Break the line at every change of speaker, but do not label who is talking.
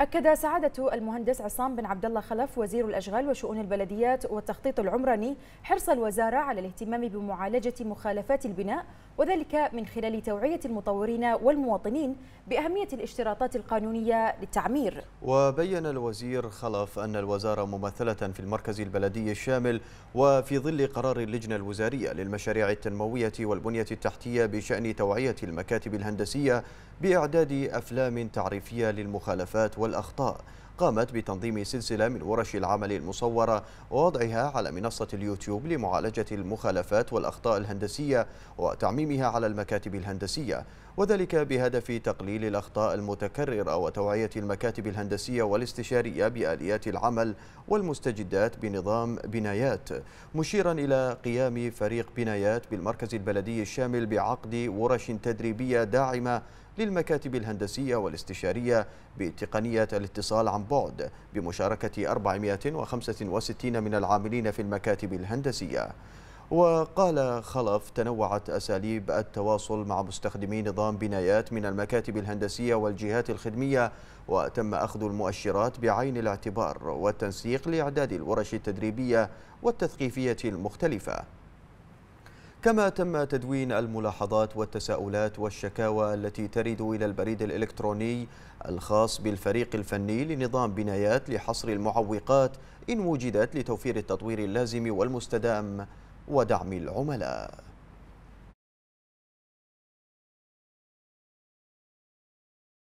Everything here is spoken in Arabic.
أكد سعادة المهندس عصام بن عبد الله خلف وزير الأشغال وشؤون البلديات والتخطيط العمراني حرص الوزارة على الاهتمام بمعالجة مخالفات البناء وذلك من خلال توعية المطورين والمواطنين بأهمية الاشتراطات القانونية للتعمير
وبين الوزير خلف أن الوزارة ممثلة في المركز البلدي الشامل وفي ظل قرار اللجنة الوزارية للمشاريع التنموية والبنية التحتية بشأن توعية المكاتب الهندسية بإعداد أفلام تعريفية للمخالفات وال والأخطاء قامت بتنظيم سلسلة من ورش العمل المصورة ووضعها على منصة اليوتيوب لمعالجة المخالفات والأخطاء الهندسية وتعميمها على المكاتب الهندسية وذلك بهدف تقليل الأخطاء المتكررة وتوعية المكاتب الهندسية والاستشارية بآليات العمل والمستجدات بنظام بنايات مشيرا إلى قيام فريق بنايات بالمركز البلدي الشامل بعقد ورش تدريبية داعمة للمكاتب الهندسية والاستشارية بتقنية الاتصال عن بعد بمشاركة 465 من العاملين في المكاتب الهندسية وقال خلف تنوعت أساليب التواصل مع مستخدمي نظام بنايات من المكاتب الهندسية والجهات الخدمية وتم أخذ المؤشرات بعين الاعتبار والتنسيق لإعداد الورش التدريبية والتثقيفية المختلفة كما تم تدوين الملاحظات والتساؤلات والشكاوى التي ترد إلى البريد الإلكتروني الخاص بالفريق الفني لنظام بنايات لحصر المعوقات إن وجدت لتوفير التطوير اللازم والمستدام ودعم العملاء